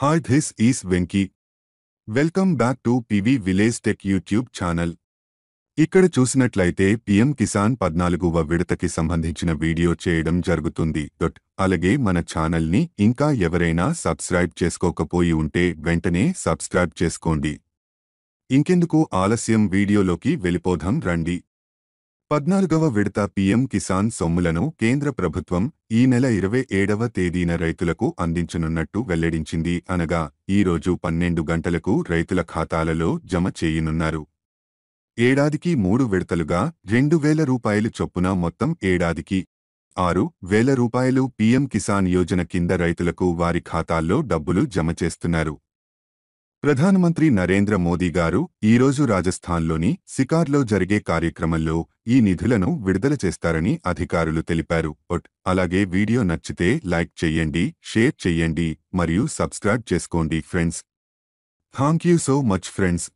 hi this is Venky welcome back to PV village tech YouTube channel ఇక్కడ చూసినట్లయితే PM Kisan పద్నాలుగువ విడతకి సంబంధించిన video చేయడం జరుగుతుంది డొట్ అలాగే మన ఛానల్ని ఇంకా ఎవరైనా సబ్స్క్రైబ్ చేసుకోకపోయి ఉంటే వెంటనే సబ్స్క్రైబ్ చేసుకోండి ఇంకెందుకు ఆలస్యం వీడియోలోకి వెళ్ళిపోదాం రండి పద్నాలుగవ విడత పీఎం కిసాన్ సొమ్ములను కేంద్ర ప్రభుత్వం ఈ నెల ఇరవై ఏడవ తేదీన రైతులకు అందించనున్నట్టు వెల్లడించింది అనగా ఈరోజు పన్నెండు గంటలకు రైతుల ఖాతాలలో జమ చేయనున్నారు ఏడాదికి మూడు విడతలుగా రెండు వేల రూపాయలు చొప్పున మొత్తం ఏడాదికి ఆరు వేల రూపాయలు పీఎం కిసాన్ యోజన కింద రైతులకు వారి ఖాతాల్లో డబ్బులు జమ చేస్తున్నారు ప్రధానమంత్రి నరేంద్ర మోదీ గారు ఈరోజు రాజస్థాన్లోని సికార్లో జరిగే కార్యక్రమంలో ఈ నిధులను విడుదల చేస్తారని అధికారులు తెలిపారు ఒట్ అలాగే వీడియో నచ్చితే లైక్ చెయ్యండి షేర్ చెయ్యండి మరియు సబ్స్క్రైబ్ చేసుకోండి friends thank you so much friends